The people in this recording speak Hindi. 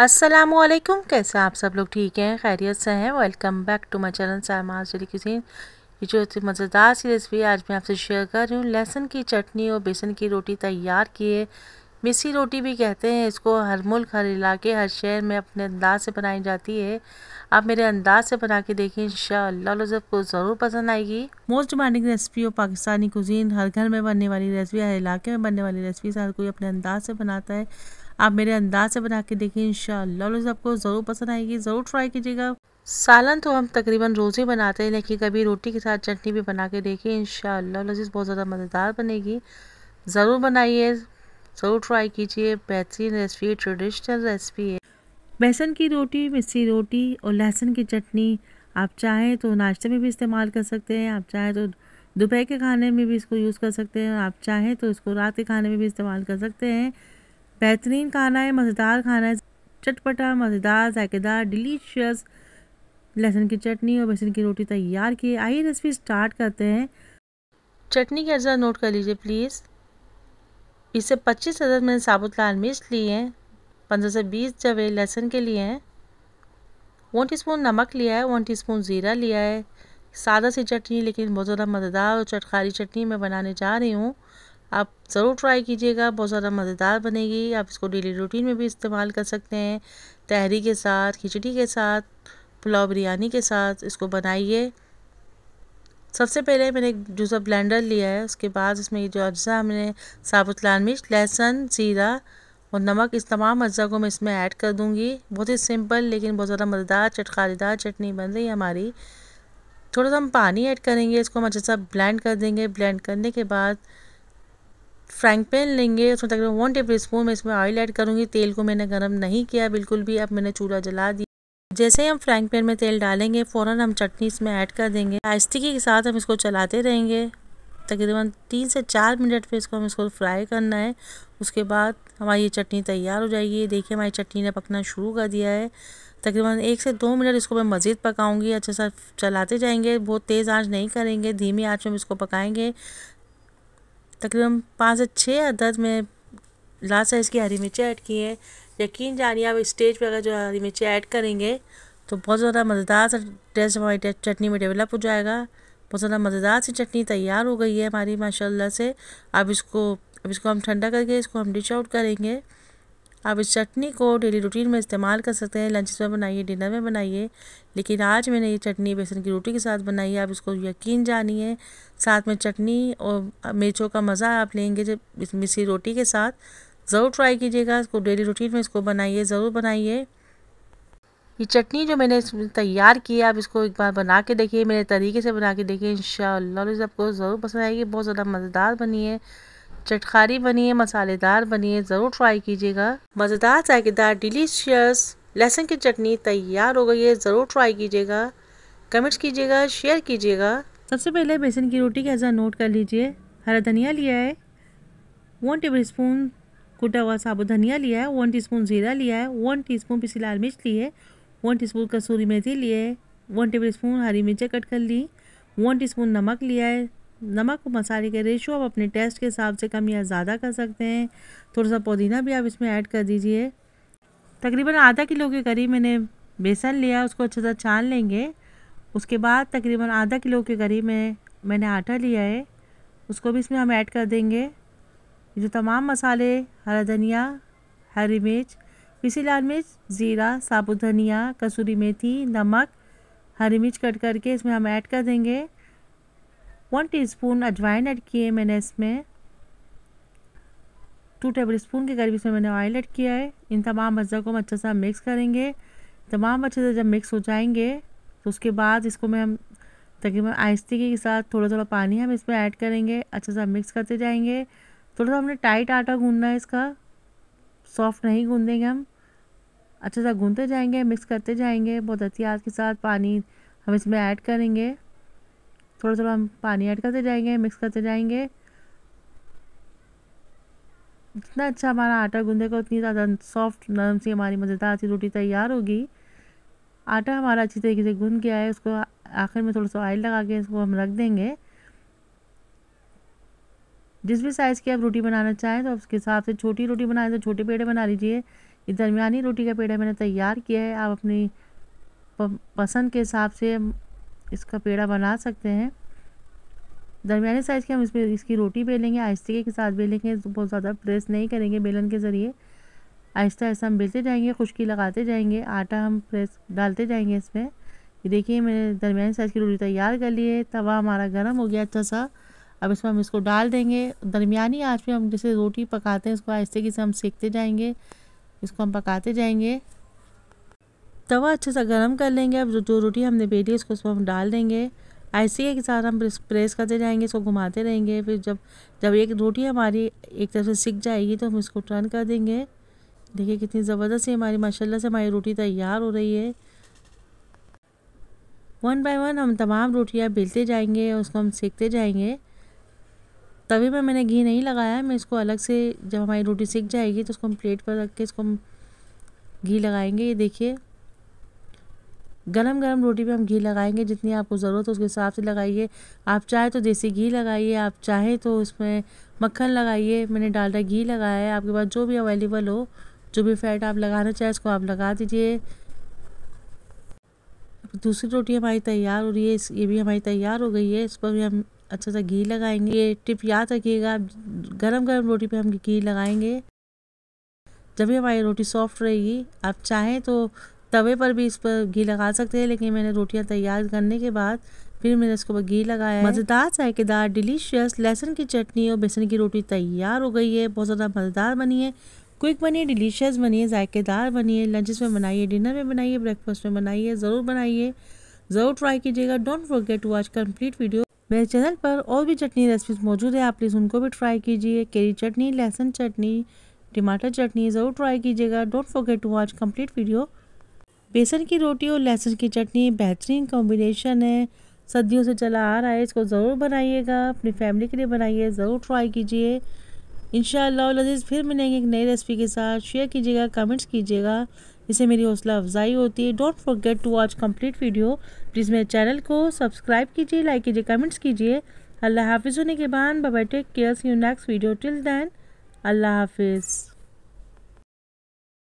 असलकुम कैसे आप सब लोग ठीक हैं खैरियत से हैं welcome back to my channel सामाज डेली ये जो मज़ेदार सी रेसिपी आज मैं आपसे शेयर कर रही हूँ लहसुन की चटनी और बेसन की रोटी तैयार किए मिसी रोटी भी कहते हैं इसको हर मुल्क हर इलाके हर शहर में अपने अंदाज से बनाई जाती है आप मेरे अंदाज से बना के देखें इंशाल्लाह को ज़रूर पसंद आएगी मोस्ट डिमांडिंग रेसिपी और पाकिस्तानी कुजीन हर घर में बनने वाली रेसिपी हर इलाके में बनने वाली रेसिपी हर कोई अपने अंदाज से बनाता है आप मेरे अंदाज से बना के देखें इंशाल्लाह को ज़रूर पसंद आएगी ज़रूर ट्राई कीजिएगा सालन तो हम तकरीबन रोज़ ही बनाते हैं लेकिन कभी रोटी के साथ चटनी भी बना के देखें इन बहुत ज़्यादा मज़ेदार बनेगी ज़रूर बनाइए ज़रूर ट्राई कीजिए बेहतरीन रेसिपी ट्रेडिशनल रेसिपी है बेसन की रोटी मिस्सी रोटी और लहसुन की चटनी आप चाहें तो नाश्ते में भी इस्तेमाल कर सकते हैं आप चाहें तो दोपहर के खाने में भी इसको यूज़ कर सकते हैं आप चाहें तो इसको रात के खाने में भी इस्तेमाल कर सकते हैं बेहतरीन खाना है मज़ेदार खाना है चटपटा मज़ेदार जायकेदार डिलीशियस लहसुन की चटनी और बेसन की रोटी तैयार की आइए रेसिपी स्टार्ट करते हैं चटनी का अज़ा नोट कर लीजिए प्लीज़ से पच्चीस अदद मैंने साबुत लाल मिर्च लिए हैं पंद्रह से बीस जवे लहसुन के लिए हैं वन टीस्पून नमक लिया है वन टीस्पून ज़ीरा लिया है सादा सी चटनी लेकिन बहुत ज़्यादा मज़ेदार और चटकारी चटनी मैं बनाने जा रही हूँ आप ज़रूर ट्राई कीजिएगा बहुत ज़्यादा मज़ेदार बनेगी आप इसको डेली रूटीन में भी इस्तेमाल कर सकते हैं तहरी के साथ खिचड़ी के साथ पुलाव बिरयानी के साथ इसको बनाइए सबसे पहले मैंने एक जूसर ब्लेंडर लिया है उसके बाद इसमें ये जो अज्जा हमने साबुत लाल मिर्च लहसुन ज़ीरा और नमक इस तमाम अज्जा को मैं इसमें ऐड कर दूँगी बहुत ही सिंपल लेकिन बहुत ज़्यादा मज़ेदार चटकारीदार चटनी बन रही है हमारी थोड़ा सा हम पानी ऐड करेंगे इसको हम अच्छे सा ब्लेंड कर देंगे ब्लेंड करने के बाद फ्राइंग पैन लेंगे उसमें तकरीबन वन टेबल स्पून मैं इसमें ऑयल ऐड करूँगी तेल को मैंने गर्म नहीं किया बिल्कुल भी अब मैंने चूल्हा जला दिया जैसे ही हम फ्राइंग पैन में तेल डालेंगे फ़ौरन हम चटनी इसमें ऐड कर देंगे आइस्तिकी के साथ हम इसको चलाते रहेंगे तकरीबन तीन से चार मिनट पे इसको हम इसको फ्राई करना है उसके बाद हमारी ये चटनी तैयार हो जाएगी देखिए हमारी चटनी ने पकना शुरू कर दिया है तकरीबन एक से दो मिनट इसको मैं मज़ीद पकाऊंगी अच्छे से चलाते जाएंगे बहुत तेज़ आंच नहीं करेंगे धीमी आंच में हम इसको पकाएंगे तकरीबन पाँच से छः अदद में लास्ट साइज़ की हरी मिर्चें ऐड की हैं यकीन जानिए आप स्टेज पर अगर जो हरी मिर्चें ऐड करेंगे तो बहुत ज़्यादा मज़ेदार सा टेस्ट हमारी चटनी में डेवलप हो जाएगा बहुत ज़्यादा मज़ेदार सी चटनी तैयार हो गई है हमारी माशाल्लाह से अब इसको अब इसको हम ठंडा करके इसको हम डिश आउट करेंगे आप इस चटनी को डेली रूटीन में इस्तेमाल कर सकते हैं लंच में बनाइए डिनर में बनाइए लेकिन आज मैंने ये चटनी बेसन की रोटी के साथ बनाई है आप इसको यकीन जानिए साथ में चटनी और मिर्चों का मज़ा आप लेंगे जब मिसी रोटी के साथ ज़रूर ट्राई कीजिएगा इसको डेली रूटीन में इसको बनाइए ज़रूर बनाइए ये चटनी जो मैंने तैयार की है आप इसको एक बार बना के देखिए मेरे तरीके से बना के देखिए इन आपको ज़रूर पसंद आएगी बहुत ज़्यादा मज़ेदार बनी है चटखारी बनी है मसालेदार बनी है ज़रूर ट्राई कीजिएगा मज़ेदार जायकेदार डिलीशियस लहसुन की चटनी तैयार हो गई है ज़रूर ट्राई कीजिएगा कमेंट्स कीजिएगा शेयर कीजिएगा सबसे पहले बेसन की रोटी का ऐसा नोट कर लीजिए हरा धनिया लिया है वन टेबल स्पून कुटा हुआ साबुत धनिया लिया है वन टीस्पून जीरा लिया है वन टीस्पून पिछली लाल मिर्च ली है वन टीस्पून कसूरी मेथी लिए वन टेबल स्पून हरी मिर्चें कट कर ली वन टीस्पून नमक लिया है नमक मसाले के रेशो आप अपने टेस्ट के हिसाब से कम या ज़्यादा कर सकते हैं थोड़ा सा पुदीना भी आप इसमें ऐड कर दीजिए तकरीबन आधा किलो के करीब मैंने बेसन लिया उसको अच्छे से छान लेंगे उसके बाद तकरीबन आधा किलो के करीब मैं मैंने आटा लिया है उसको भी इसमें हम ऐड कर देंगे ये जो तमाम मसाले हरा धनिया हरी मिर्च पिसी लाल मिर्च ज़ीरा साबुत धनिया कसूरी मेथी नमक हरी मिर्च कट करके इसमें हम ऐड कर देंगे वन टीस्पून अजवाइन ऐड किए मैंने इसमें टू टेबल स्पून के करीब इसमें मैंने ऑयल ऐड किया है इन तमाम मसालों को हम अच्छे से मिक्स करेंगे तमाम अच्छे से जब मिक्स हो जाएंगे तो उसके बाद इसको मैं हम तकरीबन आहिस्ती के साथ थोड़ा थोड़ा पानी हम इसमें ऐड करेंगे अच्छे से मिक्स करते जाएंगे थोड़ा सा तो हमने टाइट आटा गूंदना है इसका सॉफ्ट नहीं गूंदेंगे हम अच्छे से गूंदते जाएंगे मिक्स करते जाएंगे बहुत एहतियात के साथ पानी हम इसमें ऐड करेंगे थोड़ा थोड़ा हम पानी ऐड करते जाएंगे मिक्स करते जाएंगे जितना अच्छा हमारा आटा गूंदेगा उतनी ज़्यादा सॉफ्ट नरम सी हमारी मज़ेदार सी रोटी तैयार होगी आटा हमारा अच्छी तरीके से गूंद गया है उसको आखिर में थोड़ा सा ऑयल लगा के इसको हम रख देंगे जिस भी साइज़ की आप रोटी बनाना चाहें तो उसके हिसाब से छोटी रोटी बनाए तो छोटे पेड़े बना लीजिए ये दरमियानी रोटी का पेड़ा मैंने तैयार किया है आप अपनी पसंद के हिसाब से इसका पेड़ा बना सकते हैं दरमिया साइज़ की हम इसमें इसकी रोटी बेलेंगे आहिस्ते के साथ बेलेंगे तो बहुत ज़्यादा प्रेस नहीं करेंगे बेलन के ज़रिए आहिस्ता आहिस्ता हम बेलते जाएंगे खुश्की लगाते जाएंगे आटा हम प्रेस डालते जाएंगे इसमें देखिए मैंने दरमिया साइज़ की रोटी तैयार कर ली है तवा हमारा गर्म हो गया अच्छा सा अब इसमें हम इसको डाल देंगे दरमियानी आँच में हम जैसे रोटी पकाते हैं इसको आहिस्ते की हम सेकते जाएंगे इसको हम पकाते जाएंगे तवा अच्छे से गर्म कर लेंगे अब जो रोटी हमने बेटी है उसको उसमें हम डाल देंगे ही के साथ हम प्रेस करते जाएंगे इसको घुमाते रहेंगे फिर जब जब एक रोटी हमारी एक तरफ से सीख जाएगी तो हम इसको टर्न कर देंगे देखिए कितनी ज़बरदस्त हमारी माशाल्लाह से हमारी रोटी तैयार हो रही है वन बाय वन हम तमाम रोटियाँ बेलते जाएंगे उसको हम सेकते जाएंगे तवे मैं मैंने घी नहीं लगाया मैं इसको अलग से जब हमारी रोटी सीख जाएगी तो उसको हम प्लेट पर रख के इसको हम घी लगाएंगे ये देखिए गरम गरम रोटी पे हम घी लगाएंगे जितनी आपको ज़रूरत हो उसके हिसाब से लगाइए आप चाहे तो देसी घी लगाइए आप चाहे तो उसमें मक्खन लगाइए मैंने डालडा घी लगाया है आपके पास जो भी अवेलेबल हो जो भी फैट आप लगाना चाहे उसको आप लगा दीजिए दूसरी रोटी हमारी तैयार हो रही है ये भी हमारी तैयार हो गई है इस पर भी हम अच्छा सा घी लगाएंगे ये टिप याद रखिएगा गरम गरम रोटी पे हम घी लगाएंगे जब भी हमारी रोटी सॉफ्ट रहेगी आप चाहें तो तवे पर भी इस पर घी लगा सकते हैं लेकिन मैंने रोटियां तैयार करने के बाद फिर मैंने इसके ऊपर घी लगाया मज़ेदार जायकेदार डिलीशियस लहसुन की चटनी और बेसन की रोटी तैयार हो गई है बहुत ज़्यादा मज़ेदार बनी है क्विक बनिए डिलीशियस बनिए जायकेदार बनिए लंचेस में बनाइए डिनर में बनाइए ब्रेकफास्ट में बनाइए ज़रूर बनाइए ज़रूर ट्राई कीजिएगा don't forget to watch complete video मेरे चैनल पर और भी चटनी रेसिपीज मौजूद है आप प्लीज़ उनको भी ट्राई कीजिए केरी चटनी लहसुन चटनी टमाटर चटनी ज़रूर ट्राई कीजिएगा don't forget to watch complete video बेसन की रोटी और लहसुन की चटनी बेहतरीन कॉम्बिनेशन है सदियों से चला आ रहा है इसको ज़रूर बनाइएगा अपनी फैमिली के लिए बनाइए ज़रूर ट्राई कीजिए इन लजीज़ फिर मिलेंगे एक नई रेसिपी के साथ शेयर कीजिएगा कमेंट्स कीजिएगा इससे मेरी हौसला अफजाई होती है don't forget to watch complete video please मेरे चैनल को सब्सक्राइब कीजिए लाइक कीजिए कमेंट्स कीजिए अल्लाह हाफिज़ होने के बाद बाबा take care you next video till then अल्लाह हाफिज़